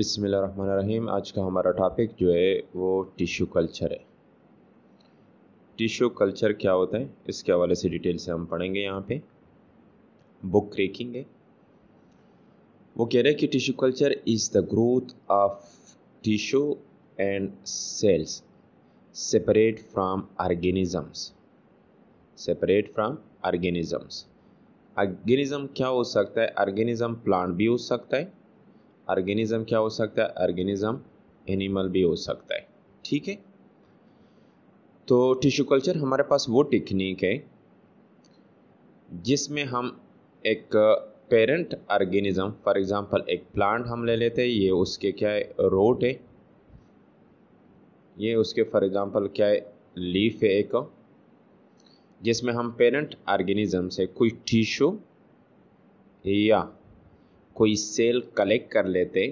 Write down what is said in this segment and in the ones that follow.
बिसमीम आज का हमारा टॉपिक जो है वो टिश्यू कल्चर है टिश्यू कल्चर क्या होता है इसके हवाले से डिटेल से हम पढ़ेंगे यहाँ पे बुक क्रेकिंग है वो कह रहे हैं कि tissue culture is the growth of tissue and cells separate from organisms separate from organisms organism क्या हो सकता है ऑर्गेनिज्म प्लांट भी हो सकता है ऑर्गेनिज्म क्या हो सकता है ऑर्गेनिज्म एनिमल भी हो सकता है ठीक है तो टिश्यू कल्चर हमारे पास वो टेक्निक है जिसमें हम एक पेरेंट ऑर्गेनिज्म फॉर एग्जांपल एक प्लांट हम ले लेते हैं ये उसके क्या है रोट है ये उसके फॉर एग्जांपल क्या है लीफ है एक जिसमें हम पेरेंट ऑर्गेनिज्म से कोई टिश्यू या कोई सेल कलेक्ट कर लेते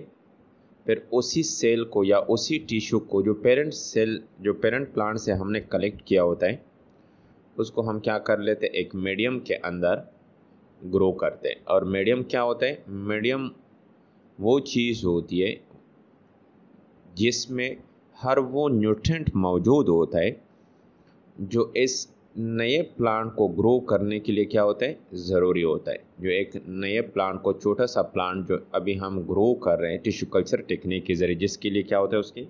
फिर उसी सेल को या उसी टिश्यू को जो पेरेंट सेल जो पेरेंट प्लांट से हमने कलेक्ट किया होता है उसको हम क्या कर लेते एक मीडियम के अंदर ग्रो करते हैं और मीडियम क्या होता है मीडियम वो चीज़ होती है जिसमें हर वो न्यूट्रेंट मौजूद होता है जो इस नए प्लांट को ग्रो करने के लिए क्या होता है ज़रूरी होता है जो एक नए प्लांट को छोटा सा प्लांट जो अभी हम ग्रो कर रहे हैं टिश्यू कल्चर टेक्निक के ज़रिए जिसके लिए क्या होता है उसकी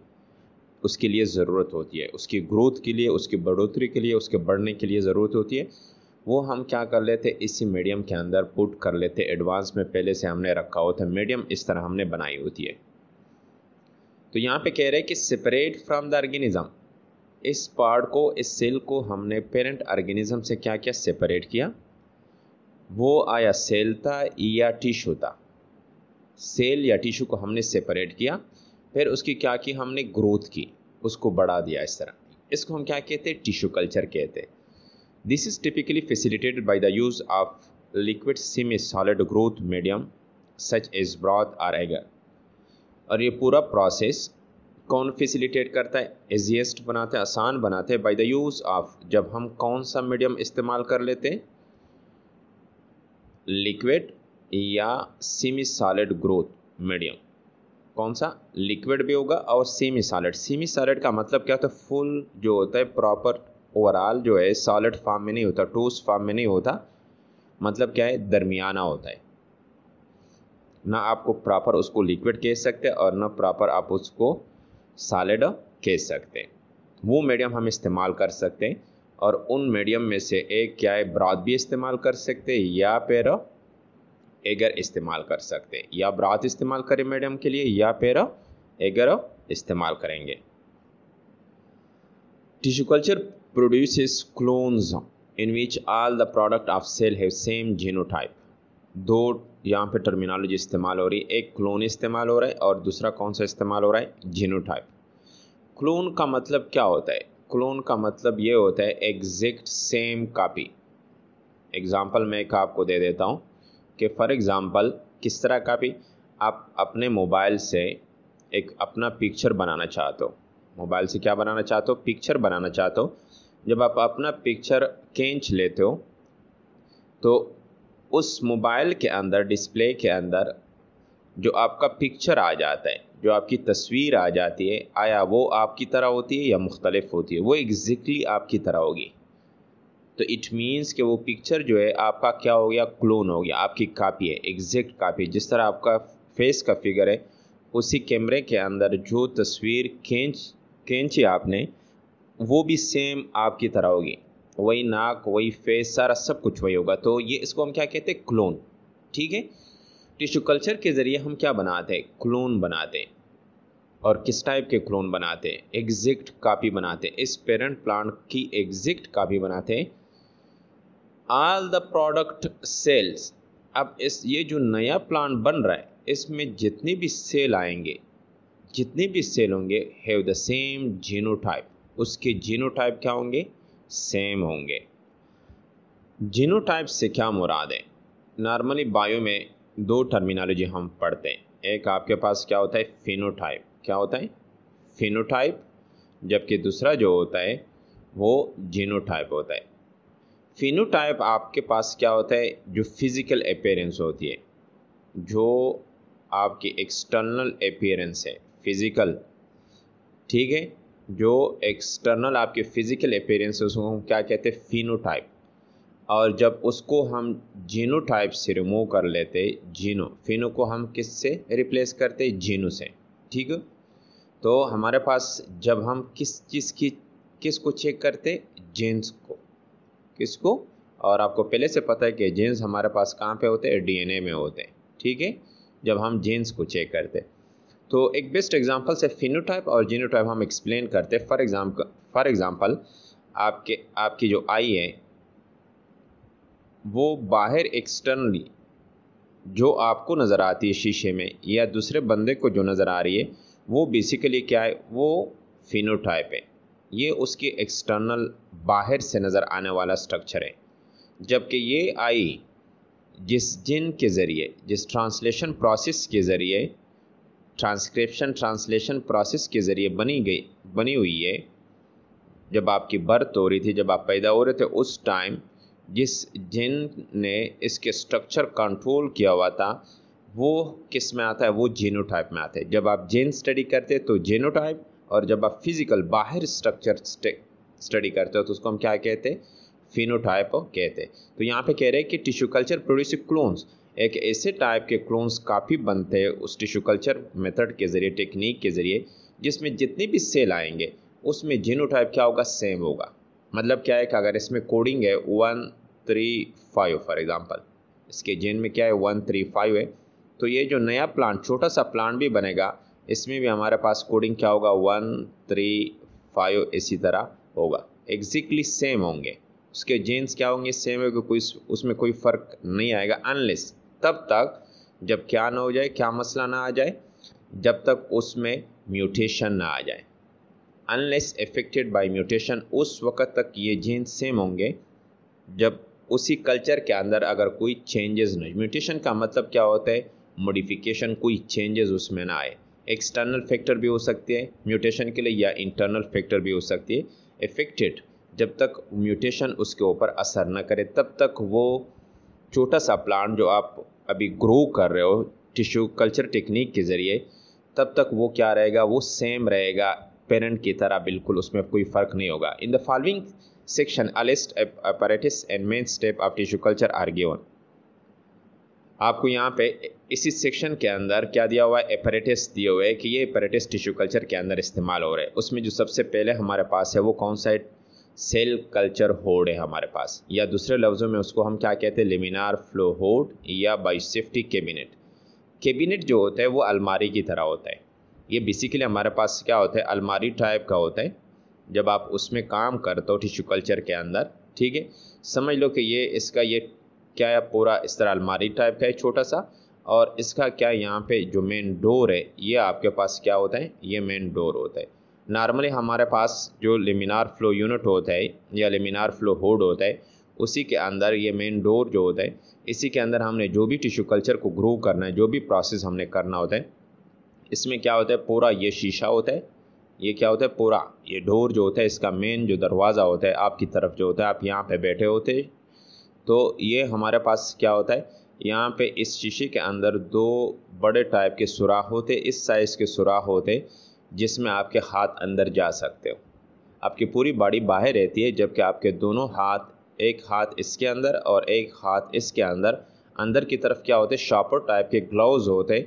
उसके लिए ज़रूरत होती है उसकी ग्रोथ के लिए उसकी बढ़ोतरी के लिए उसके बढ़ने के लिए ज़रूरत होती है वो हम क्या कर लेते इसी मीडियम के अंदर पुट कर लेते एडवांस में पहले से हमने रखा होता है मीडियम इस तरह हमने बनाई होती है तो यहाँ पे कह रहे हैं कि सेपरेट फ्रॉम द ऑर्गेनिज्म इस पार्ट को इस सेल को हमने पेरेंट ऑर्गेनिज्म से क्या क्या सेपरेट किया वो आया सेल था या टिश्यू था सेल या टिश्यू को हमने सेपरेट किया फिर उसकी क्या की हमने ग्रोथ की उसको बढ़ा दिया इस तरह इसको हम क्या कहते हैं टिश्यू कल्चर कहते हैं this is typically facilitated by the use of liquid semi solid growth medium such is broth or agar और ये पूरा प्रोसेस कौन फैसिलिटेट करता है ईजीएस्ट बनाते हैं आसान बनाते हैं बाई द यूज़ ऑफ जब हम कौन सा मीडियम इस्तेमाल कर लेते हैं लिक्विड या सेमी सॉलिड ग्रोथ मीडियम कौन सा लिक्विड भी होगा और सेमी सॉलिड सेमी सॉलिड का मतलब क्या होता है फुल जो होता है प्रॉपर ओवरऑल जो है सॉलिड फॉर्म में नहीं होता टूस फॉर्म में नहीं होता मतलब क्या है दरमियाना होता है ना आपको प्रॉपर उसको लिक्विड कह सकते और ना प्रॉपर आप उसको सालिड कह सकते हैं वो मीडियम हम इस्तेमाल कर सकते हैं और उन मीडियम में से एक क्या है ब्रॉथ भी इस्तेमाल कर सकते हैं या फिर एगर इस्तेमाल कर सकते हैं या ब्रॉथ इस्तेमाल करें मीडियम के लिए या फिर एगर इस्तेमाल करेंगे tissue culture produces clones in which all the product of cell have same genotype दो यहाँ पे टर्मिनोलॉजी इस्तेमाल हो रही है एक क्लोन इस्तेमाल हो रहा है और दूसरा कौन सा इस्तेमाल हो रहा है जीनोटाइप क्लोन का मतलब क्या होता है क्लोन का मतलब ये होता है एग्जैक्ट सेम कापी एग्ज़ाम्पल मैं एक आपको दे देता हूँ कि फॉर एग्ज़ाम्पल किस तरह कापी आप अपने मोबाइल से एक अपना पिक्चर बनाना चाहते हो मोबाइल से क्या बनाना चाहते हो पिक्चर बनाना चाहते हो जब आप अपना पिक्चर खींच लेते हो तो उस मोबाइल के अंदर डिस्प्ले के अंदर जो आपका पिक्चर आ जाता है जो आपकी तस्वीर आ जाती है आया वो आपकी तरह होती है या मुख्तलफ होती है वो एग्जैक्टली आपकी तरह होगी तो इट मीन्स कि वो पिक्चर जो है आपका क्या हो गया क्लोन हो गया आपकी कापी है एग्जैक्ट कापी जिस तरह आपका फेस का फिगर है उसी कैमरे के अंदर जो तस्वीर खींच खींची आपने वो भी सेम आपकी तरह होगी वही नाक वही फेस सारा सब कुछ वही होगा तो ये इसको हम क्या कहते हैं क्लोन ठीक है टिश्यू कल्चर के ज़रिए हम क्या बनाते हैं क्लोन बनाते हैं और किस टाइप के क्लोन बनाते हैं एग्जिक्ट कापी बनाते हैं इस पेरेंट प्लांट की एग्जिक्ट कापी बनाते हैं ऑल द प्रोडक्ट सेल्स अब इस ये जो नया प्लांट बन रहा है इसमें जितने भी सेल आएंगे जितने भी सेल होंगे हैव द सेम जीनोटाइप उसके जीनोटाइप क्या होंगे सेम होंगे टाइप से क्या मुराद है नॉर्मली बायो में दो टर्मिनोलॉजी हम पढ़ते हैं एक आपके पास क्या होता है फिनोटाइप क्या होता है फिनोटाइप जबकि दूसरा जो होता है वो जीनोटाइप होता है फिनोटाइप आपके पास क्या होता है जो फिज़िकल अपेयरेंस होती है जो आपकी एक्सटर्नल अपेयरेंस है फिज़िकल ठीक है जो एक्सटर्नल आपके फिज़िकल अपेयरेंसेस हों क्या कहते हैं फिनोटाइप और जब उसको हम जीनोटाइप से रिमूव कर लेते जीनो फिनो को हम किस से रिप्लेस करते जीनो से ठीक तो हमारे पास जब हम किस चीज़ की किस को चेक करते जेंस को किसको और आपको पहले से पता है कि जेंस हमारे पास कहाँ पे होते हैं डीएनए में होते हैं ठीक है जब हम जेंस को चेक करते हैं तो एक बेस्ट एग्जांपल से फिनोटाइप और जीनोटाइप हम एक्सप्लेन करते हैं फॉर एग्जाम्पल फॉर एग्जांपल आपके आपकी जो आई है वो बाहर एक्सटर्नली जो आपको नज़र आती है शीशे में या दूसरे बंदे को जो नज़र आ रही है वो बेसिकली क्या है वो फिनोटाइप है ये उसके एक्सटर्नल बाहर से नज़र आने वाला स्ट्रक्चर है जबकि ये आई जिस जिन के ज़रिए जिस ट्रांसलेशन प्रोसेस के ज़रिए ट्रांसक्रिप्शन ट्रांसलेशन प्रोसेस के ज़रिए बनी गई बनी हुई है जब आपकी बर्थ हो रही थी जब आप पैदा हो रहे थे उस टाइम जिस जिन ने इसके स्ट्रक्चर कंट्रोल किया हुआ था वो किस में आता है वो जीनोटाइप में आता है जब आप जेन स्टडी करते हैं तो जीनोटाइप और जब आप फिजिकल बाहर स्ट्रक्चर स्टडी करते हो तो उसको हम क्या कहते हैं फिनोटाइप कहते हैं तो यहाँ पे कह रहे हैं कि टिश्यू कल्चर प्रोड्यूस क्लोन्स एक ऐसे टाइप के क्लोन्स काफ़ी बनते हैं उस टिश्यू कल्चर मेथड के ज़रिए टेक्निक के ज़रिए जिसमें जितने भी सेल आएंगे उसमें जीनो टाइप क्या होगा सेम होगा मतलब क्या है कि अगर इसमें कोडिंग है one three five for example इसके जेन में क्या है वन थ्री फाइव है तो ये जो नया प्लांट छोटा सा प्लांट भी बनेगा इसमें भी हमारे पास कोडिंग क्या होगा वन थ्री फाइव इसी तरह होगा एग्जैक्टली सेम होंगे उसके जेन्स क्या होंगे सेम होंगे कोई उसमें कोई फ़र्क नहीं आएगा अनलेस तब तक जब क्या ना हो जाए क्या मसला ना आ जाए जब तक उसमें म्यूटेशन ना आ जाए अनलेस एफेक्टेड बाई म्यूटेशन उस वक्त तक ये जीन सेम होंगे जब उसी कल्चर के अंदर अगर कोई चेंजेस नहीं म्यूटेशन का मतलब क्या होता है मोडिफिकेशन कोई चेंजेस उसमें ना आए एक्सटर्नल फैक्टर भी हो सकते हैं म्यूटेशन के लिए या इंटरनल फैक्टर भी हो सकती है इफेक्टेड जब तक म्यूटेशन उसके ऊपर असर ना करे तब तक वो छोटा सा प्लांट जो आप अभी ग्रो कर रहे हो टिश्यू कल्चर टेक्निक के ज़रिए तब तक वो क्या रहेगा वो सेम रहेगा पेरेंट की तरह बिल्कुल उसमें कोई फ़र्क नहीं होगा in the following section a list apparatus and main step of tissue culture are given आपको यहाँ पे इसी सेक्शन के अंदर क्या दिया हुआ है एपरेटिस दिए हुए कि ये अपरेटिस टिश्यू कल्चर के अंदर इस्तेमाल हो रहे हैं उसमें जो सबसे पहले हमारे पास है वो कौन सा है सेल कल्चर होड है हमारे पास या दूसरे लफ्ज़ों में उसको हम क्या कहते हैं लेमिनार फ्लो होड या सेफ्टी कैबिनेट कैबिनेट जो होता है वो अलमारी की तरह होता है ये बेसिकली हमारे पास क्या होता है अलमारी टाइप का होता है जब आप उसमें काम करते हो टिश्यू कल्चर के अंदर ठीक है समझ लो कि ये इसका ये क्या है पूरा इस तरह अलमारी टाइप का है छोटा सा और इसका क्या यहाँ पे जो मेन डोर है ये आपके पास क्या होता है ये मेन डोर होता है नॉर्मली हमारे पास जो लेमिनार फ्लो यूनिट होता है या लेमिनार फ्लो होड होता है उसी के अंदर ये मेन डोर जो होता है इसी के अंदर हमने जो भी टिश्यू कल्चर को ग्रो करना है जो भी प्रोसेस हमने करना होता है इसमें क्या होता है पूरा ये शीशा होता है ये क्या होता है पूरा ये डोर जो होता है इसका मेन जो दरवाज़ा होता है आपकी तरफ जो होता है आप यहाँ पे बैठे होते तो ये हमारे पास क्या होता है यहाँ पे इस शीशे के अंदर दो बड़े टाइप के सुराख होते इस साइज़ के सुराख होते जिसमें आपके हाथ अंदर जा सकते हो आपकी पूरी बॉडी बाहर रहती है जबकि आपके दोनों हाथ एक हाथ इसके अंदर और एक हाथ इसके अंदर अंदर की तरफ क्या होते शॉपर टाइप के ग्लव्स होते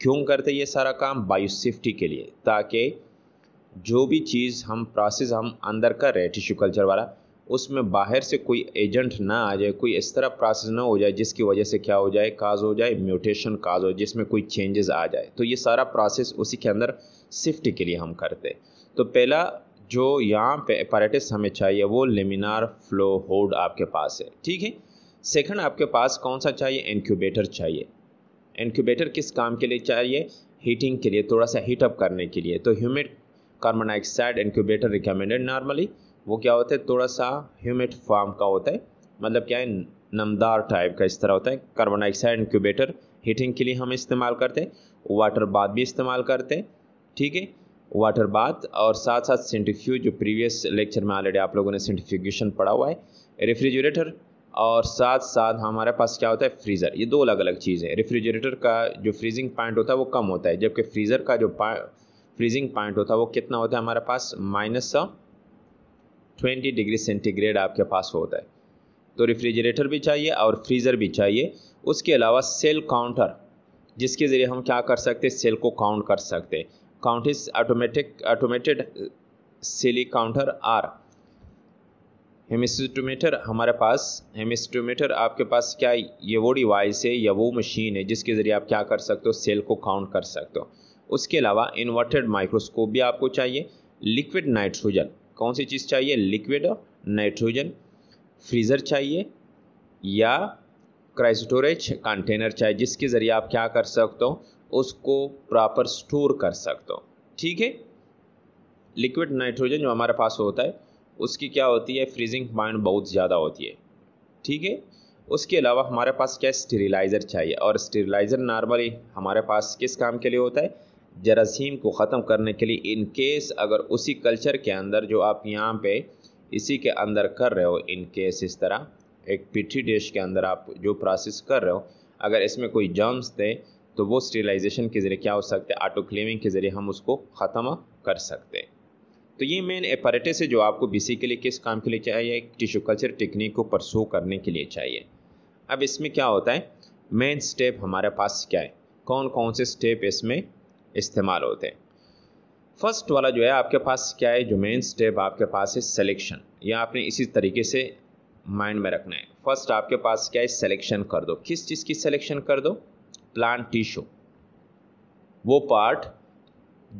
क्यों करते ये सारा काम बायो सेफ्टी के लिए ताकि जो भी चीज़ हम प्रोसेस हम अंदर कर रहे हैं टिश्यू कल्चर वाला उसमें बाहर से कोई एजेंट ना आ जाए कोई इस तरह प्रोसेस ना हो जाए जिसकी वजह से क्या हो जाए काज हो जाए म्यूटेशन काज हो जिसमें कोई चेंजेस आ जाए तो ये सारा प्रोसेस उसी के अंदर शिफ्ट के लिए हम करते हैं तो पहला जो यहाँ पे अपराटिस हमें चाहिए वो लेमिनार फ्लो होड आपके पास है ठीक है सेकंड आपके पास कौन सा चाहिए इनक्यूबेटर चाहिए इनक्यूबेटर किस काम के लिए चाहिए हीटिंग के लिए थोड़ा सा हीटअप करने के लिए तो humid carbon dioxide incubator recommended normally वो क्या होता है थोड़ा सा ह्यूमिड फार्म का होता है मतलब क्या है नमदार टाइप का इस तरह होता है कार्बन डाइऑक्साइड इंक्यूबेटर हीटिंग के लिए हम इस्तेमाल करते हैं वाटर बाथ भी इस्तेमाल करते हैं ठीक है वाटर बाथ और साथ साथ सेंटिफ्यूज जो प्रीवियस लेक्चर में ऑलरेडी आप लोगों ने सेंटिफिकेशन पढ़ा हुआ है रेफ्रिजरेटर और साथ साथ हमारे पास क्या होता है फ्रीज़र ये दो अलग अलग चीज़ें हैं रेफ्रिजरेटर का जो फ्रीजिंग पॉइंट होता है वो कम होता है जबकि फ्रीज़र का जो फ्रीजिंग पॉइंट होता है वो कितना होता है हमारे पास माइनस सौ 20 डिग्री सेंटीग्रेड आपके पास होता है तो रेफ्रिजरेटर भी चाहिए और फ्रीज़र भी चाहिए उसके अलावा सेल काउंटर जिसके ज़रिए हम क्या कर सकते हैं सेल को काउंट कर सकते हैं count is automatic automated cell counter or haemocytometer हमारे पास हेमिस्टोमीटर आपके पास क्या ये वो डिवाइस है या वो मशीन है जिसके ज़रिए आप क्या कर सकते हो सेल को काउंट कर सकते हो उसके अलावा इन्वर्टेड माइक्रोस्कोप भी आपको चाहिए लिक्विड नाइट्रोजन कौन सी चीज़ चाहिए लिक्विड नाइट्रोजन फ्रीज़र चाहिए या क्राइस्टोरेज कंटेनर चाहिए जिसके ज़रिए आप क्या कर सकते हो उसको प्रॉपर स्टोर कर सकते हो ठीक है लिक्विड नाइट्रोजन जो हमारे पास होता है उसकी क्या होती है फ्रीजिंग पॉइंट बहुत ज़्यादा होती है ठीक है उसके अलावा हमारे पास क्या स्टेरिलाइज़र चाहिए और स्टेरिलाइज़र नॉर्मली हमारे पास किस काम के लिए होता है जरासीम को ख़त्म करने के लिए इन केस अगर उसी कल्चर के अंदर जो आप यहाँ पे इसी के अंदर कर रहे हो इन केस इस तरह एक पिटी डिश के अंदर आप जो प्रोसेस कर रहे हो अगर इसमें कोई जर्म्स थे तो वो स्टेलाइजेशन के ज़रिए क्या हो सकते हैं क्लीविंग के ज़रिए हम उसको ख़त्म कर सकते हैं तो ये मेन एपरेटस है जो आपको बेसिकली किस काम के लिए चाहिए टिश्यू कल्चर टेक्निक को परसू करने के लिए चाहिए अब इसमें क्या होता है मेन स्टेप हमारे पास क्या है कौन कौन से स्टेप इसमें इस्तेमाल होते हैं फर्स्ट वाला जो है आपके पास क्या है जो मेन स्टेप आपके पास है सिलेक्शन या आपने इसी तरीके से माइंड में रखना है फर्स्ट आपके पास क्या है सिलेक्शन कर दो किस चीज़ की सिलेक्शन कर दो प्लांट टिश्यू वो पार्ट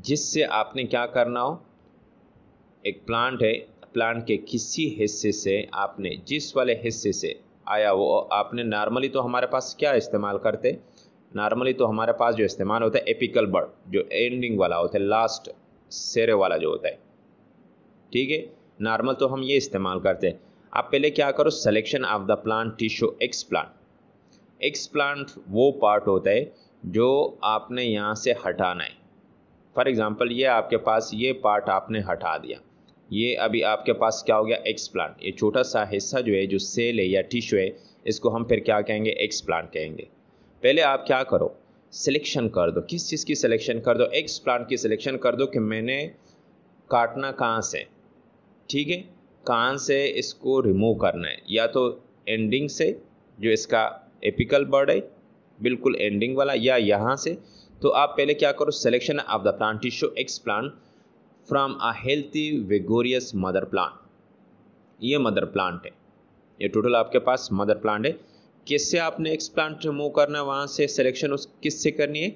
जिससे आपने क्या करना हो एक प्लांट है प्लांट के किसी हिस्से से आपने जिस वाले हिस्से से आया वो आपने नॉर्मली तो हमारे पास क्या इस्तेमाल करते नॉर्मली तो हमारे पास जो इस्तेमाल होता है एपिकल बर्ड जो एंडिंग वाला होता है लास्ट सेरे वाला जो होता है ठीक है नॉर्मल तो हम ये इस्तेमाल करते हैं आप पहले क्या करो selection of the plant tissue explant explant वो पार्ट होता है जो आपने यहाँ से हटाना है फॉर एग्ज़ाम्पल ये आपके पास ये पार्ट आपने हटा दिया ये अभी आपके पास क्या हो गया एक्स प्लांट ये छोटा सा हिस्सा जो है जो सेल है या टिश्यू है इसको हम फिर क्या कहेंगे एक्स प्लांट कहेंगे पहले आप क्या करो सिलेक्शन कर दो किस चीज़ की सिलेक्शन कर दो एक्स प्लांट की सिलेक्शन कर दो कि मैंने काटना कहाँ से ठीक है कहाँ से इसको रिमूव करना है या तो एंडिंग से जो इसका एपिकल बर्ड है बिल्कुल एंडिंग वाला या यहाँ से तो आप पहले क्या करो selection of the plant tissue explant from a healthy vigorous mother plant ये मदर प्लांट है ये टोटल आपके पास मदर प्लांट है किससे आपने एक्सप्लांट रिमूव करना है वहाँ से सिलेक्शन उस किससे करनी है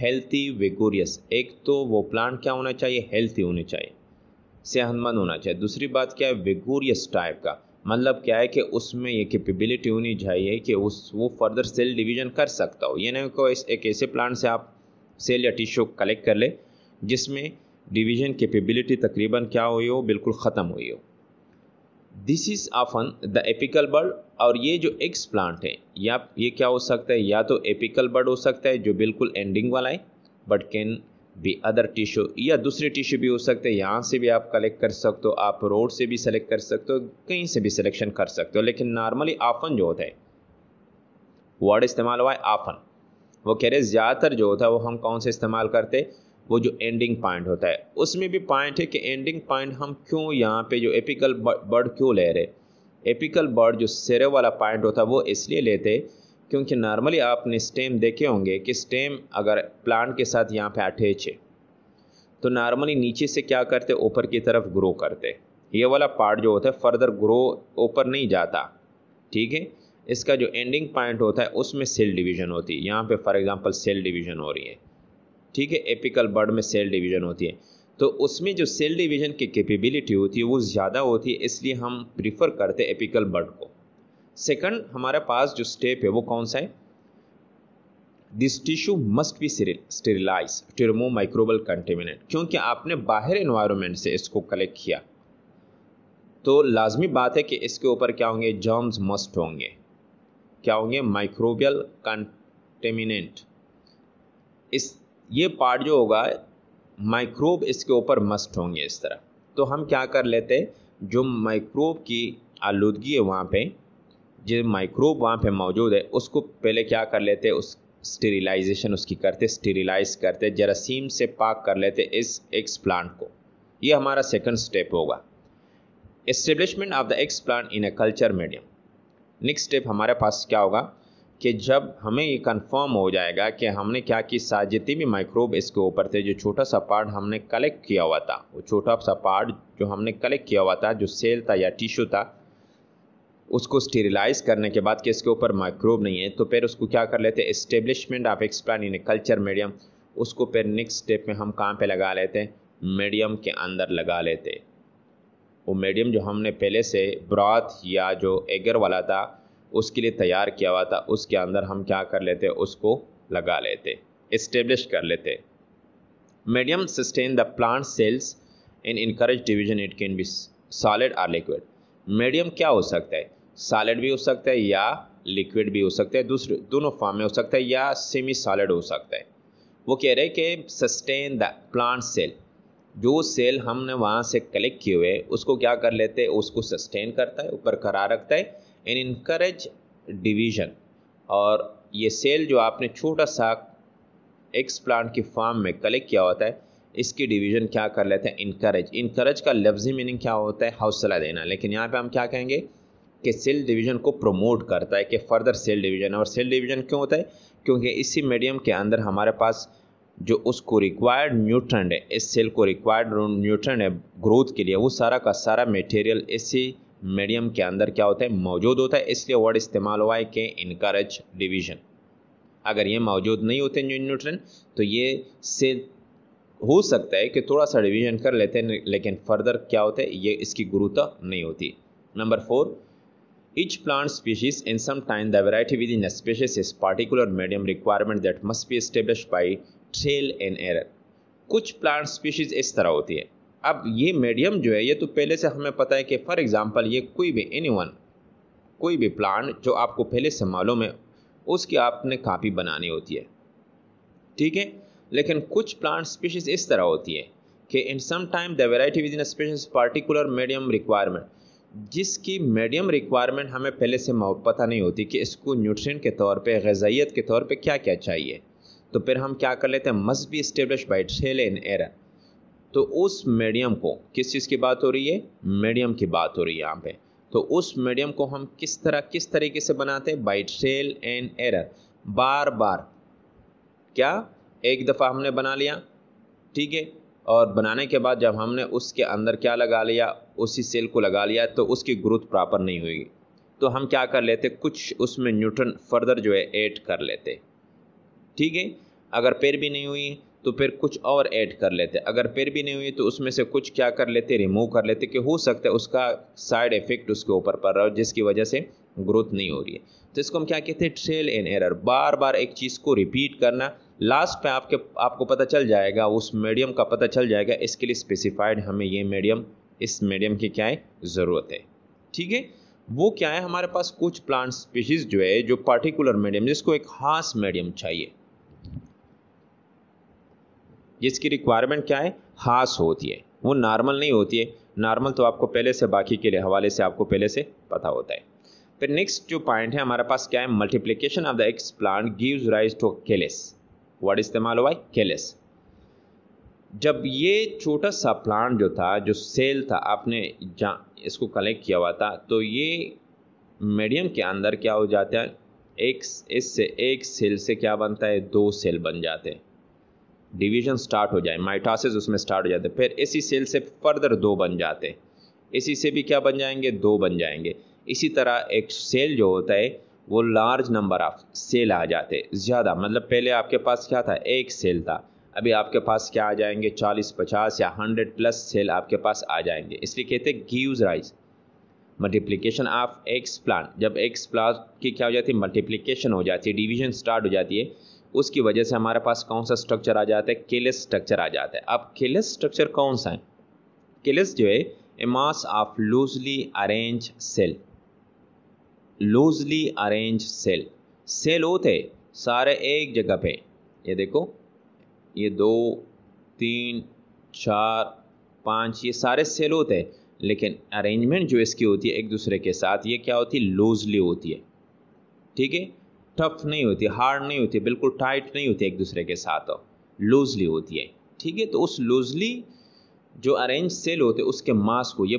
हेल्थी वेगोरियस एक तो वो प्लांट क्या होना चाहिए हेल्थी होने चाहिए सेहतमंद होना चाहिए दूसरी बात क्या है वेगोरियस टाइप का मतलब क्या है कि उसमें ये कैपेबिलिटी होनी चाहिए कि उस वो फर्दर सेल डिवीजन कर सकता हो नहीं को इस एक ऐसे प्लांट से आप सेल या टिश्यू कलेक्ट कर ले जिसमें डिवीजन कैपेबिलिटी तकरीबन क्या हुई हो बिल्कुल ख़त्म हुई हो this is often the apical bud और ये जो एक्स प्लांट है या ये क्या हो सकता है या तो एपिकल बर्ड हो सकता है जो बिल्कुल एंडिंग वाला है but can be other tissue या दूसरे टिश्यू भी हो सकते हैं यहाँ से भी आप कलेक्ट कर सकते हो आप रोड से भी सेलेक्ट कर सकते हो कहीं से भी सिलेक्शन कर सकते हो लेकिन नॉर्मली आफन जो होता है वर्ड इस्तेमाल हुआ है आफन वो कह रहे ज़्यादातर जो होता है वो हम कौन से इस्तेमाल करते वो जो एंडिंग पॉइंट होता है उसमें भी पॉइंट है कि एंडिंग पॉइंट हम क्यों यहाँ पे जो एपिकल बर्ड क्यों ले रहे एपिकल बर्ड जो सिरे वाला पॉइंट होता है वो इसलिए लेते क्योंकि नॉर्मली आपने स्टेम देखे होंगे कि स्टेम अगर प्लांट के साथ यहाँ पे अटैच है तो नॉर्मली नीचे से क्या करते ऊपर की तरफ ग्रो करते ये वाला पार्ट जो होता है फर्दर ग्रो ऊपर नहीं जाता ठीक है इसका जो एंडिंग पॉइंट होता है उसमें सेल डिवीज़न होती है यहाँ पे फॉर एग्जांपल सेल डिवीज़न हो रही है ठीक है एपिकल बर्ड में सेल डिवीज़न होती है तो उसमें जो सेल डिवीज़न की कैपेबिलिटी होती है वो ज़्यादा होती है इसलिए हम प्रीफर करते हैं एपिकल बर्ड को सेकंड हमारे पास जो स्टेप है वो कौन सा है this tissue must be sterilize to remove microbial contaminant क्योंकि आपने बाहर इन्वायरमेंट से इसको कलेक्ट किया तो लाजमी बात है कि इसके ऊपर क्या होंगे जर्म्स मस्ट होंगे क्या होंगे माइक्रोबियल कंटेमिनेंट इस ये पार्ट जो होगा माइक्रोब इसके ऊपर मस्ट होंगे इस तरह तो हम क्या कर लेते जो माइक्रोब की आलूदगी है वहाँ पे जो माइक्रोब वहाँ पे मौजूद है उसको पहले क्या कर लेते उस स्टेरिलाइजेशन उसकी करते स्टेरिलाइज करते जरासीम से पाक कर लेते इस एक्स प्लांट को ये हमारा सेकंड स्टेप होगा establishment of the explant in a culture medium next step हमारे पास क्या होगा कि जब हमें ये कंफर्म हो जाएगा कि हमने क्या कि सा जितने भी माइक्रोब इसके ऊपर थे जो छोटा सा पार्ट हमने कलेक्ट किया हुआ था वो छोटा सा पार्ट जो हमने कलेक्ट किया हुआ था जो सेल था या टिश्यू था उसको स्टेरिलाइज करने के बाद कि इसके ऊपर माइक्रोब नहीं है तो फिर उसको क्या कर लेते हैं establishment of explant in culture medium उसको फिर नेक्स्ट स्टेप में हम कहाँ पे लगा लेते हैं मीडियम के अंदर लगा लेते वो मीडियम जो हमने पहले से ब्रॉथ या जो एगर वाला था उसके लिए तैयार किया हुआ था उसके अंदर हम क्या कर लेते उसको लगा लेते इस्टेब्लिश कर लेते medium sustain the plant cells in encourage division it can be solid और लिक्विड मीडियम क्या हो सकता है सॉलिड भी हो सकता है या लिक्विड भी हो सकता है दूसरे दोनों फॉर्म में हो सकता है या सेमी सॉलिड हो सकता है वो कह रहे हैं कि सस्टेन द प्लांट सेल जो सेल हमने वहाँ से कलेक्ट किए हुए उसको क्या कर लेते हैं उसको सस्टेन करता है ऊपर करा रखता है एन इनक्रेज डिवीजन और ये सेल जो आपने छोटा सा एक्स प्लांट की फार्म में कलेक्ट किया होता है इसकी डिवीजन क्या कर लेते हैं इनक्रेज इनक्रेज का लफ्जी मीनिंग क्या होता है हौसला देना लेकिन यहाँ पे हम क्या कहेंगे कि सेल डिवीजन को प्रमोट करता है कि फर्दर सेल डिवीजन और सेल डिवीजन क्यों होता है क्योंकि इसी मीडियम के अंदर हमारे पास जो उसको रिक्वायर्ड न्यूट्रेंट है इस सेल को रिक्वायर्ड न्यूट्रेंट है ग्रोथ के लिए वो सारा का सारा मटेरियल इसी मीडियम के अंदर क्या होता है मौजूद होता है इसलिए वर्ड इस्तेमाल हुआ है कि इनकरेज डिवीजन अगर ये मौजूद नहीं होते न्यूट्रन तो ये से हो सकता है कि थोड़ा सा डिवीजन कर लेते हैं लेकिन फर्दर क्या होता है ये इसकी गुरुता नहीं होती number four each plant species in some time the variety within species is particular medium requirement that must be establish by trial and error कुछ प्लांट स्पीशीज इस तरह होती है अब ये मीडियम जो है ये तो पहले से हमें पता है कि फॉर एग्ज़ाम्पल ये कोई भी एनी कोई भी प्लांट जो आपको पहले से मालूम है उसकी आपने कापी बनानी होती है ठीक है लेकिन कुछ प्लांट स्पीशीज इस तरह होती है कि in some time the variety within species particular medium requirement जिसकी मीडियम रिक्वायरमेंट हमें पहले से पता नहीं होती कि इसको न्यूट्रिएंट के तौर पर गजाइत के तौर पर क्या क्या चाहिए तो फिर हम क्या कर लेते हैं must be establish by trial in error तो उस मीडियम को किस चीज़ की बात हो रही है मीडियम की बात हो रही है यहाँ पे तो उस मीडियम को हम किस तरह किस तरीके से बनाते हैं बाई ट्रेल एंड एरर बार बार क्या एक दफ़ा हमने बना लिया ठीक है और बनाने के बाद जब हमने उसके अंदर क्या लगा लिया उसी सेल को लगा लिया तो उसकी ग्रोथ प्रॉपर नहीं हुई तो हम क्या कर लेते कुछ उसमें न्यूट्रन फर्दर जो है ऐड कर लेते ठीक है अगर पेड़ भी नहीं हुई तो फिर कुछ और ऐड कर लेते अगर फिर भी नहीं हुई तो उसमें से कुछ क्या कर लेते रिमूव कर लेते कि हो सकता है उसका साइड इफ़ेक्ट उसके ऊपर पड़ रहा हो जिसकी वजह से ग्रोथ नहीं हो रही है तो इसको हम क्या कहते हैं ट्रेल इन एरर बार बार एक चीज़ को रिपीट करना लास्ट पे आपके आपको पता चल जाएगा उस मीडियम का पता चल जाएगा इसके लिए स्पेसिफाइड हमें ये मीडियम इस मीडियम की क्या है ज़रूरत है ठीक है वो क्या है हमारे पास कुछ प्लांट स्पीशीज़ जो है जो पार्टिकुलर मीडियम जिसको एक खास मीडियम चाहिए जिसकी रिक्वायरमेंट क्या है हास होती है वो नॉर्मल नहीं होती है नॉर्मल तो आपको पहले से बाकी के हवाले से आपको पहले से पता होता है फिर नेक्स्ट जो पॉइंट है हमारे पास क्या है multiplication of the explant gives rise to callus word इस्तेमाल हुआ है केलेस जब ये छोटा सा प्लांट जो था जो सेल था आपने जहाँ इसको कलेक्ट किया हुआ था तो ये मीडियम के अंदर क्या हो जाता है एक इससे एक सेल से क्या बनता है दो सेल बन जाते हैं डिवीजन स्टार्ट हो जाए माइटासिस उसमें स्टार्ट हो जाते फिर इसी सेल से फर्दर दो बन जाते इसी से भी क्या बन जाएंगे दो बन जाएंगे इसी तरह एक सेल जो होता है वो लार्ज नंबर ऑफ सेल आ जाते ज़्यादा मतलब पहले आपके पास क्या था एक सेल था अभी आपके पास क्या आ जाएंगे चालीस पचास या हंड्रेड प्लस सेल आपके पास आ जाएंगे इसलिए कहते हैं gives rise multiplication of explant जब एक्स प्लांट की क्या हो जाती है मल्टीप्लीकेशन हो जाती है डिवीजन स्टार्ट हो जाती है उसकी वजह से हमारे पास कौन सा स्ट्रक्चर आ जाता है केलेस स्ट्रक्चर आ जाता है अब केलेस स्ट्रक्चर कौन सा है केलेस जो है a mass of loosely arrange cell loosely arrange cell cell होते सारे एक जगह पे ये देखो ये दो तीन चार पाँच ये सारे सेल होते हैं लेकिन अरेंजमेंट जो इसकी होती है एक दूसरे के साथ ये क्या होती है लूजली होती है ठीक है टफ नहीं होती हार्ड नहीं होती बिल्कुल टाइट नहीं होती एक दूसरे के साथ लूजली होती है ठीक है तो उस लूजली जो अरेंज सेल होते उसके मास को ये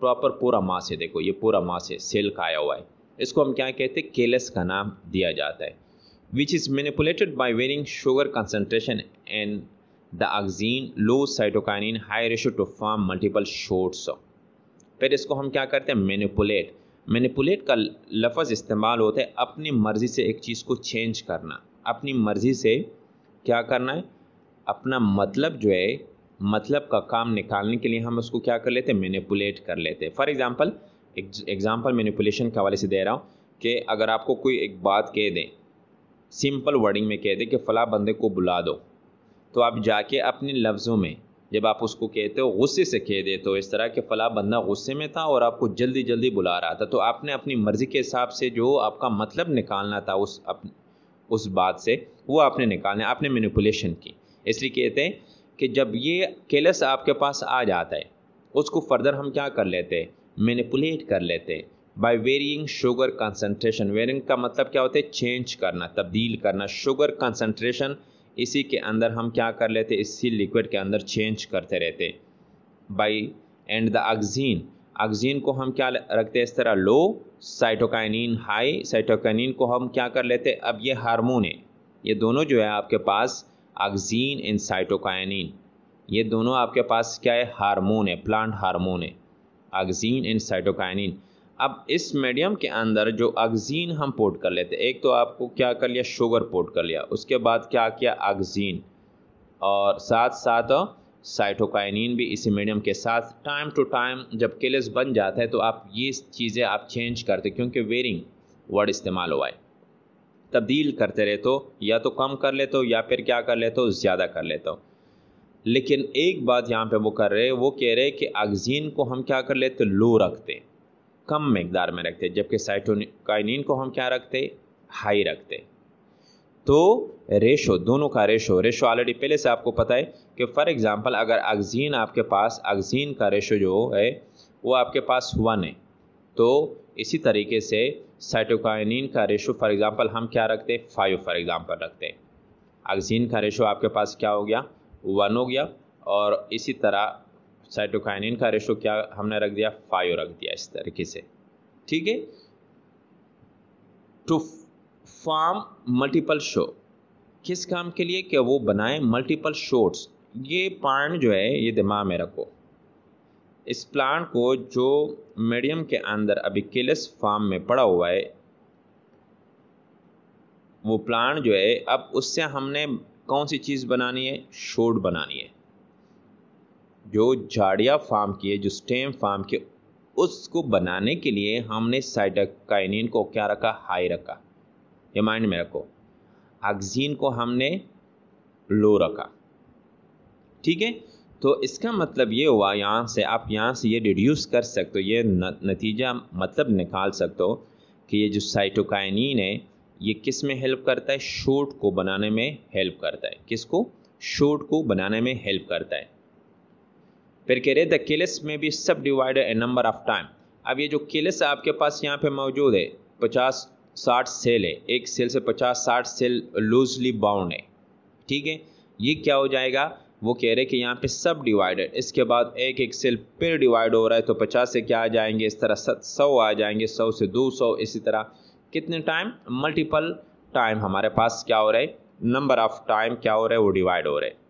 प्रॉपर पूरा मास है देखो ये पूरा मास है सेल का आया हुआ है इसको हम क्या कहते हैं केलस का नाम दिया जाता है which is manipulated by varying sugar concentration and the auxin low cytokinin high ratio to form multiple shoots फिर इसको हम क्या करते हैं मैनिपुलेट मैनिपुलेट का लफज इस्तेमाल होता है अपनी मर्ज़ी से एक चीज़ को चेंज करना अपनी मर्ज़ी से क्या करना है अपना मतलब जो है मतलब का काम निकालने के लिए हम उसको क्या कर लेते हैं मैनिपुलेट कर लेते हैं फॉर एग्ज़ाम्पल एग्ज़ाम्पल मैनिपुलेशन के हवाले से दे रहा हूँ कि अगर आपको कोई एक बात कह दें सिंपल वर्डिंग में कह दें कि फ़ला बंदे को बुला दो तो आप जाके अपने लफ्ज़ों में जब आप उसको कहते हो गुस्से से कह दे तो इस तरह के फला बंदा गुस्से में था और आपको जल्दी जल्दी बुला रहा था तो आपने अपनी मर्ज़ी के हिसाब से जो आपका मतलब निकालना था उस अप, उस बात से वो आपने निकालना आपने मैनिपुलेशन की इसलिए कहते हैं कि जब ये केलस आपके पास आ जाता है उसको फर्दर हम क्या कर लेते हैं मैनिपुलेट कर लेते हैं by varying sugar concentration varying का मतलब क्या होता है चेंज करना तब्दील करना शुगर कंसनट्रेशन इसी के अंदर हम क्या कर लेते इसी लिक्विड के अंदर चेंज करते रहते by and the auxin auxin को हम क्या रखते इस तरह लो साइटोकाइनिन हाई साइटोकाइनिन को हम क्या कर लेते अब ये हारमोन है ये दोनों जो है आपके पास अक्जीन एंड साइटोकाइनिन ये दोनों आपके पास क्या है हारमोन है प्लांट हारमोन है अक्जीन एंड साइटोकाइनिन अब इस मीडियम के अंदर जो अगजीन हम पोर्ट कर लेते एक तो आपको क्या कर लिया शुगर पोर्ट कर लिया उसके बाद क्या किया अगजीन और साथ साथ साइटोकाइनिन भी इसी मीडियम के साथ टाइम टू टाइम जब केलेस बन जाता है तो आप ये चीज़ें आप चेंज करते क्योंकि वेरिंग वर्ड इस्तेमाल हुआ है तब्दील करते रहते हो तो या तो कम कर लेते हो या फिर क्या कर लेते हो ज़्यादा कर लेते हो लेकिन एक बात यहाँ पे वो कर रहे हैं वो कह रहे हैं कि अगजीन को हम क्या कर लेते लो रखते हैं कम मकदार में रखते जबकि साइटोकाइनिन को हम क्या रखते हाई रखते तो रेशो दोनों का रेशो रेशो ऑलरेडी पहले से आपको पता है कि फॉर एग्जांपल अगर अगजीन आपके पास अगजीन का रेशो जो है वो आपके पास वन है तो इसी तरीके से साइटोकाइनिन का रेशो फॉर एग्जांपल हम क्या रखते हैं फाइव फॉर एग्जांपल रखते हैं अगजीन का रेशो आपके पास क्या हो गया वन हो गया और इसी तरह साइटोकाइनिन का रेशो क्या हमने रख दिया फाइव रख दिया इस तरीके से ठीक है टू फॉर्म मल्टीपल शो किस काम के लिए कि वो बनाए मल्टीपल शोट्स ये प्लांट जो है ये दिमाग में रखो इस प्लांट को जो मीडियम के अंदर अभी केलेस फार्म में पड़ा हुआ है वो प्लांट जो है अब उससे हमने कौन सी चीज़ बनानी है शोट बनानी है जो झाड़िया फार्म की है जो स्टेम फार्म के उसको बनाने के लिए हमने साइटोकाइनिन को क्या रखा हाई रखा ये माइंड में रखो ऑक्सीजन को हमने लो रखा ठीक है तो इसका मतलब ये हुआ यहाँ से आप यहाँ से ये डिड्यूस कर सकते हो ये नतीजा मतलब निकाल सकते हो कि ये जो साइटोकाइनिन है ये किस में हेल्प करता है शोट को बनाने में हेल्प करता है किसको शोट को बनाने में हेल्प करता है फिर कह रहे द केलेस में भी subdivided a number of time अब ये जो केलेस आपके पास यहाँ पे मौजूद है पचास साठ सेल है एक सेल से पचास साठ सेल लूजली बाउंड है ठीक है ये क्या हो जाएगा वो कह रहे कि यहाँ पे सब डिवाइडेड इसके बाद एक एक सेल फिर डिवाइड हो रहा है तो पचास से क्या आ जाएंगे इस तरह सौ आ जाएंगे सौ से दो सौ इसी तरह कितने टाइम मल्टीपल टाइम हमारे पास क्या हो रहा है नंबर ऑफ टाइम क्या हो रहा है वो डिवाइड हो रहा है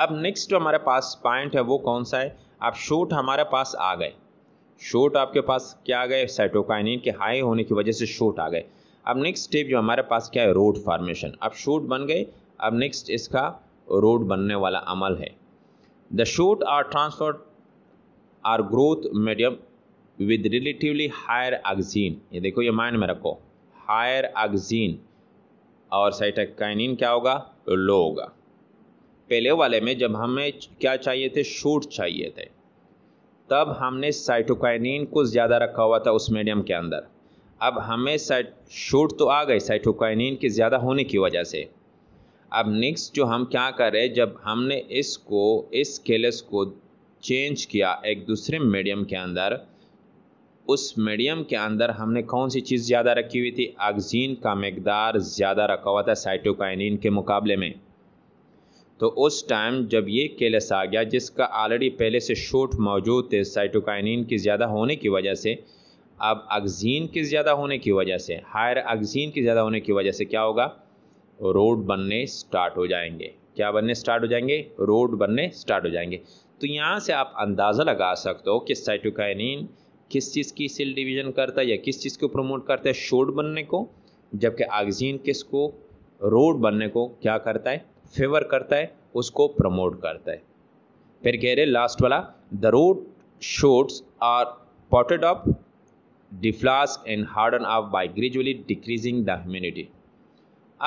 अब नेक्स्ट जो हमारे पास पॉइंट है वो कौन सा है अब शोट हमारे पास आ गए शोट आपके पास क्या आ गए साइटोकाइनिन के हाई होने की वजह से शोट आ गए अब नेक्स्ट स्टेप जो हमारे पास क्या है रोड फार्मेशन अब शोट बन गए अब नेक्स्ट इसका रोड बनने वाला अमल है the shoot are transfer or growth medium with relatively higher auxin ये देखो ये माइंड में रखो हायर ऑक्सीन और साइटोकाइनिन क्या होगा लो होगा पहले वाले में जब हमें क्या चाहिए थे शूट चाहिए थे तब हमने साइटोकाइनिन को ज़्यादा रखा हुआ था उस मीडियम के अंदर अब हमें शूट तो आ गई साइटोकाइनिन के ज़्यादा होने की वजह से अब नेक्स्ट जो हम क्या कर रहे जब हमने इसको इस केलस को चेंज किया एक दूसरे मीडियम के अंदर उस मीडियम के अंदर हमने कौन सी चीज़ ज़्यादा रखी हुई थी आगजीन का मकदार ज़्यादा रखा हुआ था साइटोकाइनिन के मुकाबले में तो उस टाइम जब ये केलस आ गया जिसका ऑलरेडी पहले से शोट मौजूद थे साइटोकाइनिन की ज़्यादा होने की वजह से अब अगजीन के ज़्यादा होने की वजह से हायर अगजीन के ज़्यादा होने की वजह से क्या होगा रोड बनने स्टार्ट हो जाएंगे क्या बनने स्टार्ट हो जाएंगे रोड बनने स्टार्ट हो जाएंगे तो यहाँ से आप अंदाज़ा लगा सकते हो कि साइटोकाइनिन किस चीज़ की सेल डिवीज़न करता है या किस चीज़ को प्रमोट करता है शोट बनने को जबकि आगजीन किसको रोड बनने को क्या करता है फेवर करता है उसको प्रमोट करता है फिर कह रहे लास्ट वाला the root shoots are potted up deflask and harden off by gradually decreasing the humidity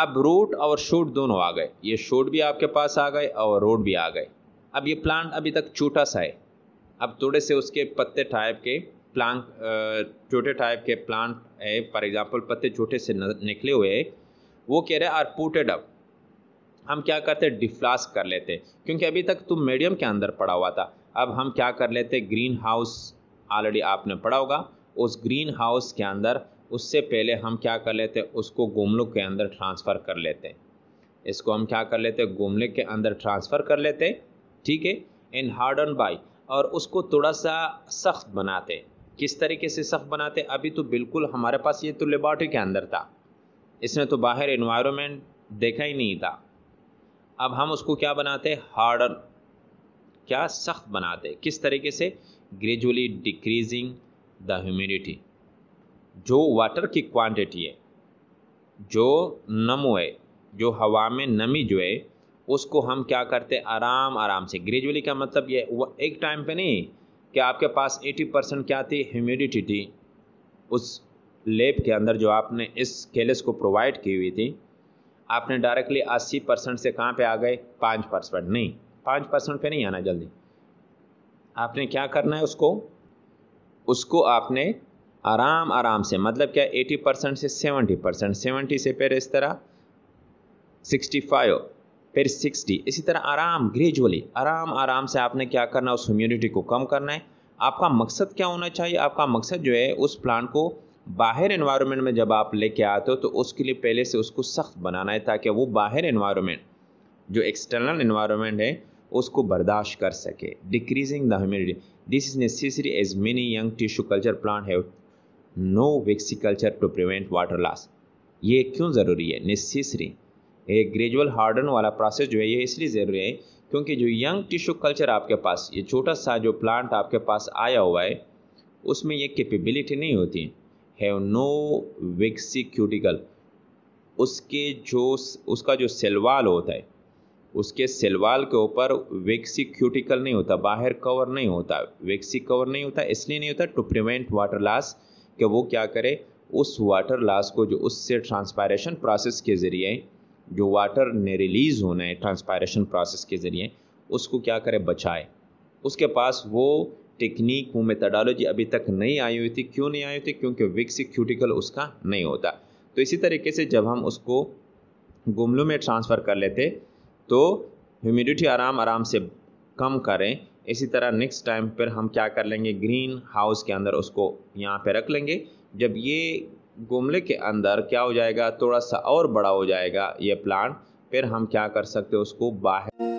अब रूट और शूट दोनों आ गए ये शूट भी आपके पास आ गए और रूट भी आ गए अब ये प्लांट अभी तक छोटा सा है अब थोड़े से उसके पत्ते टाइप के प्लांट छोटे टाइप के प्लांट है फॉर एग्जाम्पल पत्ते छोटे से निकले हुए हैं वो कह रहे हैं आर पुटेड अप हम क्या करते डिफ्लास्क कर लेते क्योंकि अभी तक तुम मीडियम के अंदर पड़ा हुआ था अब हम क्या कर लेते ग्रीन हाउस ऑलरेडी आपने पढ़ा होगा उस ग्रीन हाउस के अंदर उससे पहले हम क्या कर लेते उसको गुमलुक के अंदर ट्रांसफ़र कर लेते इसको हम क्या कर लेते गुमले के अंदर ट्रांसफ़र कर लेते ठीक है इन हार्ड ऑन बाई और उसको थोड़ा सा सख्त बनाते किस तरीके से सख्त बनाते अभी तो बिल्कुल हमारे पास ये तो लेबॉर्ट्री के अंदर था इसमें तो बाहर इन्वायरमेंट देखा ही नहीं था अब हम उसको क्या बनाते हार्डर क्या सख्त बनाते किस तरीके से ग्रेजुअली डिक्रीजिंग द ह्यूमिडिटी जो वाटर की क्वांटिटी है जो नमो है जो हवा में नमी जो है उसको हम क्या करते आराम आराम से ग्रेजुअली का मतलब ये वो एक टाइम पे नहीं कि आपके पास 80 परसेंट क्या थी ह्यूमिडिटी थी उस लेब के अंदर जो आपने इस केलेस को प्रोवाइड की हुई थी आपने डायरेक्टली अस्सी परसेंट से कहाँ पे आ गए पाँच परसेंट नहीं पाँच परसेंट पे नहीं आना जल्दी आपने क्या करना है उसको उसको आपने आराम आराम से मतलब क्या एटी परसेंट से सेवेंटी परसेंट सेवेंटी से फिर इस तरह सिक्सटी फाइव फिर सिक्सटी इसी तरह आराम ग्रेजुअली आराम आराम से आपने क्या करना है उस इम्यूनिटी को कम करना है आपका मकसद क्या होना चाहिए आपका मकसद जो है उस प्लांट को बाहर इन्वायरमेंट में जब आप लेके आते हो तो उसके लिए पहले से उसको सख्त बनाना है ताकि वो बाहर इन्वायरमेंट जो एक्सटर्नल इन्वायरमेंट है उसको बर्दाश्त कर सके decreasing the humidity this is necessary as many young tissue culture plant have no waxy cuticle to prevent water loss ये क्यों ज़रूरी है नेसेसरी ये ग्रेजुअल हार्डन वाला प्रोसेस जो है ये इसलिए ज़रूरी है क्योंकि जो यंग टिश्यू कल्चर आपके पास ये छोटा सा जो प्लांट आपके पास आया हुआ है उसमें ये कैपेबिलिटी नहीं होती हैव नो वेक्सिक्यूटिकल उसके जो उसका जो सेलवाल होता है उसके सेलवाल के ऊपर वेक्सिक्यूटिकल नहीं होता बाहर कवर नहीं होता वेक्सिक कवर नहीं होता इसलिए नहीं होता टू प्रिवेंट वाटर लॉस कि वो क्या करे उस वाटर लॉस को जो उससे ट्रांसपायरेशन प्रोसेस के ज़रिए जो वाटर ने रिलीज़ होना है ट्रांसपायरेशन प्रोसेस के ज़रिए उसको क्या करे बचाए उसके पास वो टेक्निक वो मेथडोलॉजी अभी तक नहीं आई हुई थी क्यों नहीं आई हुई थी क्योंकि विकसित क्यूटिकल उसका नहीं होता तो इसी तरीके से जब हम उसको गुमलू में ट्रांसफ़र कर लेते तो ह्यूमिडिटी आराम आराम से कम करें इसी तरह नेक्स्ट टाइम पर हम क्या कर लेंगे ग्रीन हाउस के अंदर उसको यहाँ पर रख लेंगे जब ये गुमले के अंदर क्या हो जाएगा थोड़ा सा और बड़ा हो जाएगा ये प्लांट फिर हम क्या कर सकते हैं उसको बाहर